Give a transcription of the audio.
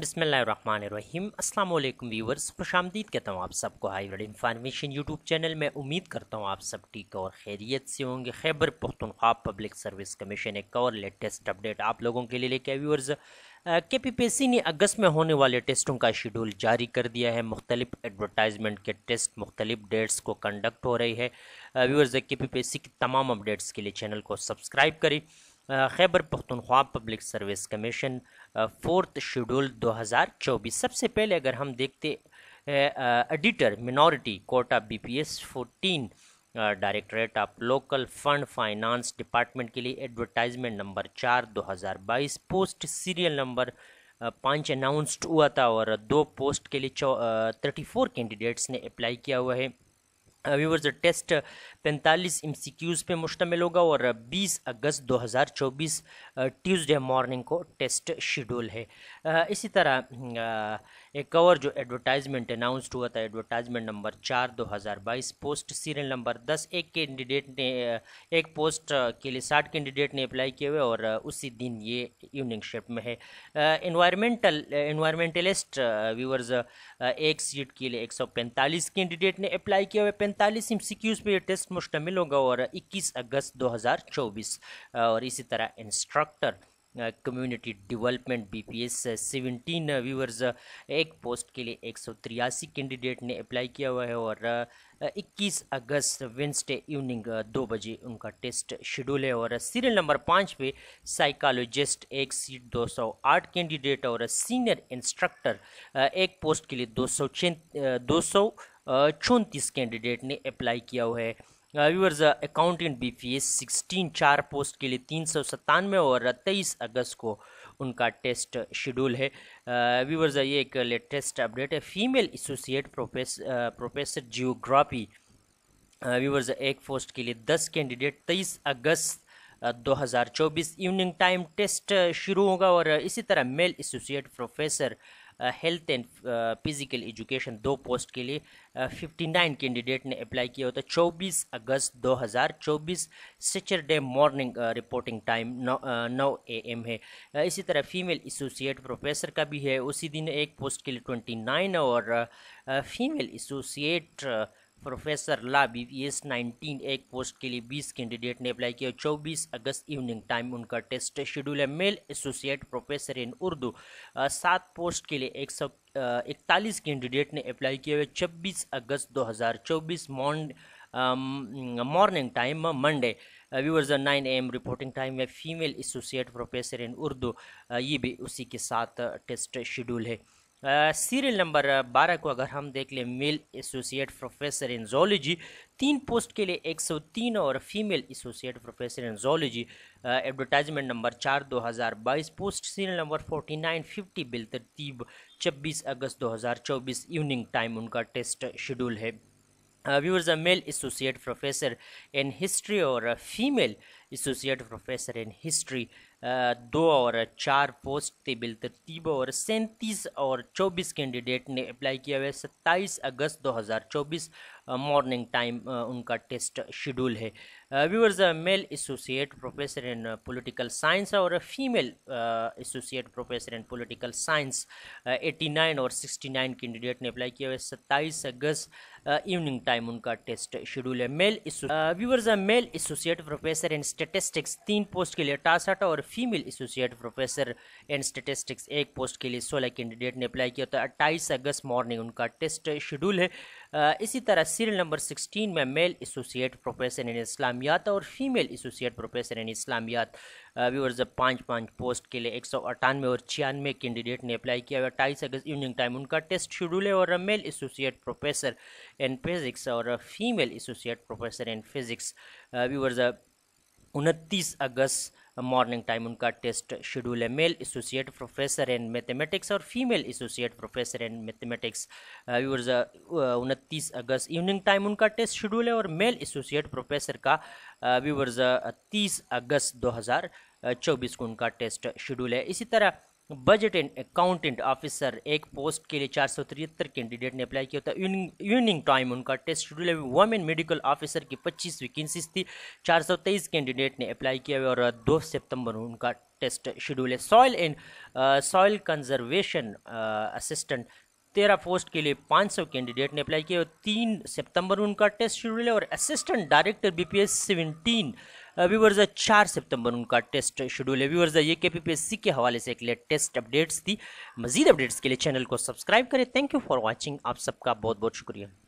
बिसमीम अल्लाम व्यूवर्स खुश आमदीद कहता हूँ आप सबको high word information YouTube channel में उम्मीद करता हूँ आप सब ठीक और खैरियत से होंगे Khyber Pakhtunkhwa public service commission एक और लेटेस्ट अपडेट आप लोगों के लिए लेके व्यूवर्स के पी पी सी ने अगस्त में होने वाले टेस्टों का शेड्यूल जारी कर दिया है मुख्तलिफ एडवर्टाइजमेंट के टेस्ट मुख्तलिफ डेट्स को कंडक्ट हो रही है व्यूवर्स के पी पी सी की तमाम अपडेट्स के लिए चैनल को सब्सक्राइब करें Khyber Pakhtunkhwa public service commission fourth schedule 2024 सबसे पहले अगर हम देखते editor minority quota BPS 14 directorate of local fund finance department के लिए एडवर्टाइजमेंट नंबर चार 2022 पोस्ट सीरियल नंबर पाँच अनाउंस्ड हुआ था और दो पोस्ट के लिए थर्टी फोर कैंडिडेट्स ने अप्लाई किया हुआ है व्यूवर्स टेस्ट 45 एमसीक्यूज़ पे मुश्तमिल होगा और 20 अगस्त 2024 ट्यूसडे मॉर्निंग को टेस्ट शेड्यूल है इसी तरह एक और जो एडवर्टाइजमेंट अनाउंसड हुआ था एडवर्टाइजमेंट नंबर चार 2022 पोस्ट सीरियल नंबर 10 एक कैंडिडेट ने एक पोस्ट के लिए 60 कैंडिडेट ने अप्लाई किए हुए और उसी दिन ये इवनिंग शिफ्ट में है इन्वायरमेंटल इन्वायरमेंटलिस्ट व्यूवर्स एक सीट के लिए पैंतालीस कैंडिडेट ने अप्लाई किए हुआ पैंतालीस एम सी क्यूज़ पर यह टेस्ट मुश्तमिल होगा और इक्कीस अगस्त दो हज़ार चौबीस और इसी तरह instructor community development BPS seventeen viewers एक पोस्ट के लिए एक सौ तिरासी कैंडिडेट ने अप्लाई किया हुआ है और इक्कीस अगस्त वेंसडे इवनिंग दो बजे उनका टेस्ट शेड्यूल है और सीरियल नंबर पाँच पे साइकालोजिस्ट एक सीट दो सौ आठ कैंडिडेट और सीनियर इंस्ट्रक्टर एक पोस्ट के लिए दो सौ दो सौ चौंतीस कैंडिडेट ने अप्लाई किया हुआ है viewers accountant B P S sixteen चार पोस्ट के लिए तीन सौ सत्तानवे और तेईस अगस्त को उनका टेस्ट शेड्यूल है व्यूअर्स ये एक लेटेस्ट अपडेट है female associate profess professor geography viewers एक पोस्ट के लिए दस कैंडिडेट तेईस अगस्त 2024 इवनिंग टाइम टेस्ट शुरू होगा और इसी तरह male associate professor health and physical education दो पोस्ट के लिए फिफ्टी नाइन कैंडिडेट ने अप्लाई किया होता है चौबीस अगस्त दो हज़ार चौबीस सेचरडे मॉर्निंग रिपोर्टिंग टाइम नौ ए एम है uh, इसी तरह फीमेल एसोसिएट प्रोफेसर का भी है उसी दिन एक पोस्ट के लिए ट्वेंटी नाइन और female associate professor law B V S nineteen एक पोस्ट के लिए 20 कैंडिडेट ने अप्लाई किया 24 अगस्त इवनिंग टाइम उनका टेस्ट शेड्यूल है male associate professor in Urdu सात पोस्ट के लिए एक सौ इकतालीस कैंडिडेट ने अप्लाई किया हुआ छब्बीस अगस्त 2024 मॉन्ड morning time Monday viewers nine M reporting time में female associate professor in Urdu ये भी उसी के साथ टेस्ट शेड्यूल है सीरियल नंबर बारह को अगर हम देख लें male associate professor in zoology तीन पोस्ट के लिए 103 और female associate professor in zoology advertisement number चार 2022 पोस्ट सीरियल नंबर 4950 तरतीब छब्बीस अगस्त 2024 इवनिंग टाइम उनका टेस्ट शेड्यूल है viewers male associate professor in history और female associate professor in history दो और चार पोस्ट थे बिलतरतीब और सैंतीस और चौबीस कैंडिडेट ने अप्लाई किया हुआ है सत्ताईस अगस्त 2024 मॉर्निंग टाइम उनका टेस्ट शेड्यूल है viewers male associate professor in political science और female associate professor in political science 89 और 69 कैंडिडेट ने अप्लाई किया हुआ है सत्ताईस अगस्त इवनिंग टाइम उनका टेस्ट शेड्यूल है male viewers male associate professor and statistics तीन पोस्ट के लिए टासठ और female associate professor and statistics एक पोस्ट के लिए सोलह कैंडिडेट ने अप्लाई किया था तो अट्ठाईस अगस्त मॉर्निंग उनका टेस्ट शेड्यूल है इसी तरह सीरियल नंबर 16 में मेल एसोसिएट प्रोफेसर इन इस्लामियात और फीमेल एसोसिएट प्रोफेसर इन इस्लामियात व्यूअर्स पाँच पाँच पोस्ट के लिए एक सौ अट्ठानवे और छियानवे कैंडिडेट ने अप्लाई किया अट्ठाईस अगस्त इवनिंग टाइम उनका टेस्ट शेड्यूल है और male associate professor in physics और female associate professor in physics viewers उनतीस अगस्त मॉर्निंग टाइम उनका टेस्ट शेड्यूल है male associate professor in mathematics और female associate professor in mathematics viewers उनतीस अगस्त इवनिंग टाइम उनका टेस्ट शेड्यूल है और मेल एसोसिएट प्रोफेसर का व्यूअर्स uh, uh, तीस अगस्त दो हज़ार uh, चौबीस को उनका टेस्ट शेड्यूल है इसी तरह बजट एंड अकाउंटेंट ऑफिसर एक पोस्ट के लिए चार सौ तिहत्तर कैंडिडेट ने अप्लाई किया था इवनिंग टाइम उनका टेस्ट शेड्यूल है वुमेन मेडिकल ऑफिसर की पच्चीस वैकेंसीज थी चार सौ तेईस कैंडिडेट ने अप्लाई किया और दो सितंबर उनका टेस्ट शेड्यूल है soil and soil conservation assistant तेरह पोस्ट के लिए 500 कैंडिडेट ने अप्लाई किया और तीन सितंबर उनका टेस्ट शेड्यूल है और assistant director BPS seventeen viewers चार सितंबर उनका टेस्ट शेड्यूल है व्यूवर्स ये के पी के हवाले से एक लेटेस्ट अपडेट्स थी मजीद अपडेट्स के लिए चैनल को सब्सक्राइब करें थैंक यू फॉर वॉचिंग आप सबका बहुत बहुत शुक्रिया